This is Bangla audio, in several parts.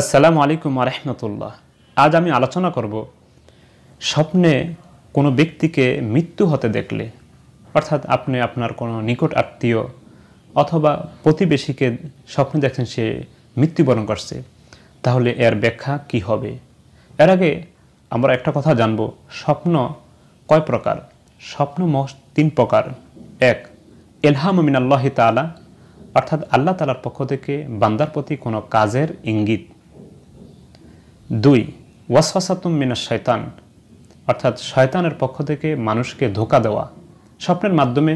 আসসালামু আলাইকুম আরহামতুল্লাহ আজ আমি আলোচনা করব স্বপ্নে কোনো ব্যক্তিকে মৃত্যু হতে দেখলে অর্থাৎ আপনি আপনার কোনো নিকট আত্মীয় অথবা প্রতিবেশীকে স্বপ্নে দেখছেন সে মৃত্যুবরণ করছে তাহলে এর ব্যাখ্যা কি হবে এর আগে আমরা একটা কথা জানব স্বপ্ন কয় প্রকার স্বপ্ন তিন প্রকার এক এলহাম মিনাল্লাহ তালা অর্থাৎ আল্লাহ তালার পক্ষ থেকে বান্দার প্রতি কোনো কাজের ইঙ্গিত দুই ওয়াসফাসাতুম মিনা শয়তান অর্থাৎ শয়তানের পক্ষ থেকে মানুষকে ধোকা দেওয়া স্বপ্নের মাধ্যমে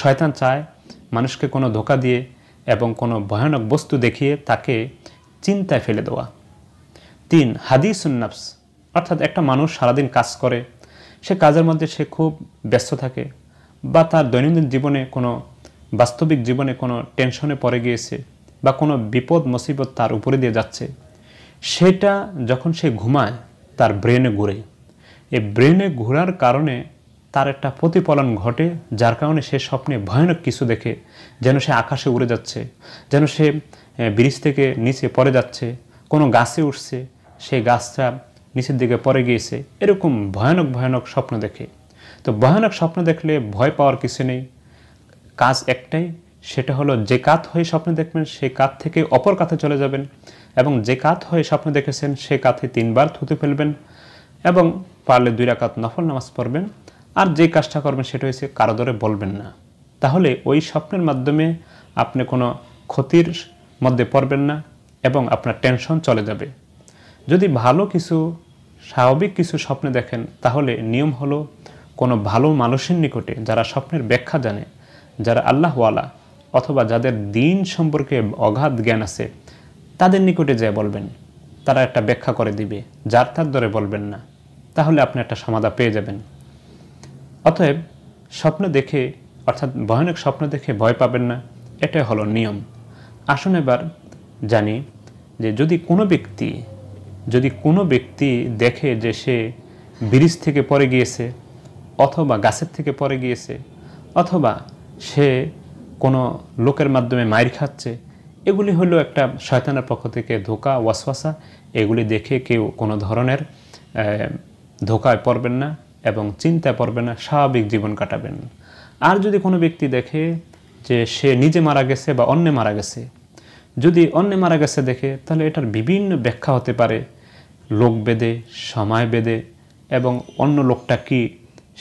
শয়তান চায় মানুষকে কোনো ধোকা দিয়ে এবং কোনো ভয়ানক বস্তু দেখিয়ে তাকে চিন্তায় ফেলে দেওয়া তিন হাদিস উন্নাফস অর্থাৎ একটা মানুষ সারাদিন কাজ করে সে কাজের মধ্যে সে খুব ব্যস্ত থাকে বা তার দৈনন্দিন জীবনে কোনো বাস্তবিক জীবনে কোনো টেনশনে পড়ে গিয়েছে বা কোনো বিপদ মুসিবত তার উপরে দিয়ে যাচ্ছে সেটা যখন সে ঘুমায় তার ব্রেনে ঘুরে এই ব্রেনে ঘোরার কারণে তার একটা প্রতিফলন ঘটে যার কারণে সে স্বপ্নে ভয়ানক কিছু দেখে যেন সে আকাশে উড়ে যাচ্ছে যেন সে ব্রিজ থেকে নিচে পড়ে যাচ্ছে কোনো গাছে উঠছে সেই গাছটা নিচের দিকে পড়ে গিয়েছে এরকম ভয়ানক ভয়ানক স্বপ্ন দেখে তো ভয়ানক স্বপ্ন দেখলে ভয় পাওয়ার কিছু নেই কাজ একটাই সেটা হলো যে কাত হয়ে স্বপ্ন দেখবেন সেই কাত থেকে অপর কাতে চলে যাবেন এবং যে কাত হয়ে স্বপ্ন দেখেছেন সে কাতে তিনবার থুতে ফেলবেন এবং পারলে দুই রাকাত নফল নামাজ পড়বেন আর যে কাজটা করবেন সেটা হয়েছে কারো দরে বলবেন না তাহলে ওই স্বপ্নের মাধ্যমে আপনি কোনো ক্ষতির মধ্যে পড়বেন না এবং আপনার টেনশন চলে যাবে যদি ভালো কিছু স্বাভাবিক কিছু স্বপ্নে দেখেন তাহলে নিয়ম হলো কোনো ভালো মানুষের নিকটে যারা স্বপ্নের ব্যাখ্যা জানে যারা আল্লাহওয়ালা অথবা যাদের দিন সম্পর্কে অগাধ জ্ঞান আছে তাদের নিকটে যায় বলবেন তারা একটা ব্যাখ্যা করে দিবে যার তার দরে বলবেন না তাহলে আপনি একটা সমাধা পেয়ে যাবেন অতএব স্বপ্ন দেখে অর্থাৎ ভয়ানক স্বপ্ন দেখে ভয় পাবেন না এটাই হলো নিয়ম আসুন এবার জানি যে যদি কোনো ব্যক্তি যদি কোনো ব্যক্তি দেখে যে সে ব্রিজ থেকে পড়ে গিয়েছে অথবা গাছের থেকে পড়ে গিয়েছে অথবা সে কোনো লোকের মাধ্যমে মায়ের খাচ্ছে এগুলি হলো একটা শয়তানের পক্ষ থেকে ধোকা ওয়াসওয়াসা এগুলি দেখে কেউ কোনো ধরনের ধোকায় পড়বেন না এবং চিন্তায় পড়বেন না স্বাভাবিক জীবন কাটাবেন আর যদি কোনো ব্যক্তি দেখে যে সে নিজে মারা গেছে বা অন্যে মারা গেছে যদি অন্যে মারা গেছে দেখে তাহলে এটার বিভিন্ন ব্যাখ্যা হতে পারে লোক বেদে সময় বেদে এবং অন্য লোকটা কি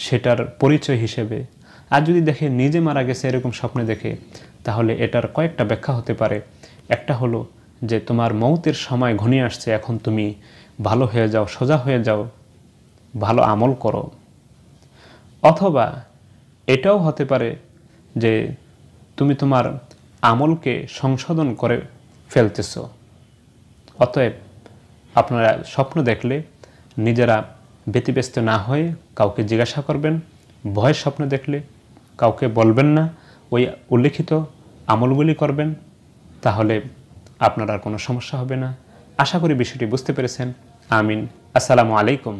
সেটার পরিচয় হিসেবে আর যদি দেখে নিজে মারা গেছে এরকম স্বপ্নে দেখে তাহলে এটার কয়েকটা ব্যাখ্যা হতে পারে একটা হলো যে তোমার মৌতের সময় ঘনিয়ে আসছে এখন তুমি ভালো হয়ে যাও সোজা হয়ে যাও ভালো আমল করো অথবা এটাও হতে পারে যে তুমি তোমার আমলকে সংশোধন করে ফেলতেছ অতএব আপনারা স্বপ্ন দেখলে নিজেরা ব্যতিব্যস্ত না হয়ে কাউকে জিজ্ঞাসা করবেন ভয় স্বপ্ন দেখলে কাউকে বলবেন না ওই উল্লেখিত আমলগুলি করবেন তাহলে আপনার আর কোনো সমস্যা হবে না আশা করি বিষয়টি বুঝতে পেরেছেন আমিন আসসালামু আলাইকুম